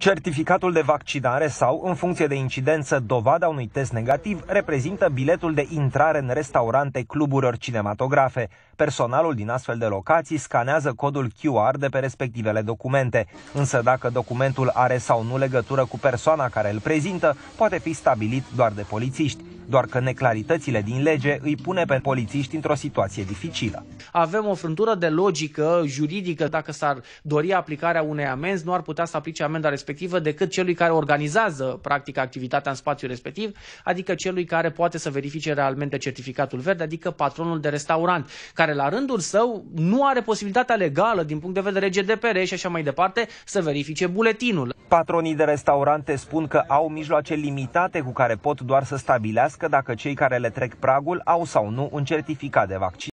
Certificatul de vaccinare sau, în funcție de incidență, dovada unui test negativ reprezintă biletul de intrare în restaurante, cluburi ori cinematografe. Personalul din astfel de locații scanează codul QR de pe respectivele documente, însă dacă documentul are sau nu legătură cu persoana care îl prezintă, poate fi stabilit doar de polițiști doar că neclaritățile din lege îi pune pe polițiști într-o situație dificilă. Avem o frântură de logică juridică dacă s-ar dori aplicarea unei amenzi, nu ar putea să aplice amenda respectivă decât celui care organizează practic activitatea în spațiul respectiv, adică celui care poate să verifice realmente certificatul verde, adică patronul de restaurant, care la rândul său nu are posibilitatea legală din punct de vedere GDPR și așa mai departe să verifice buletinul. Patronii de restaurante spun că au mijloace limitate cu care pot doar să stabilească că dacă cei care le trec pragul au sau nu un certificat de vaccin.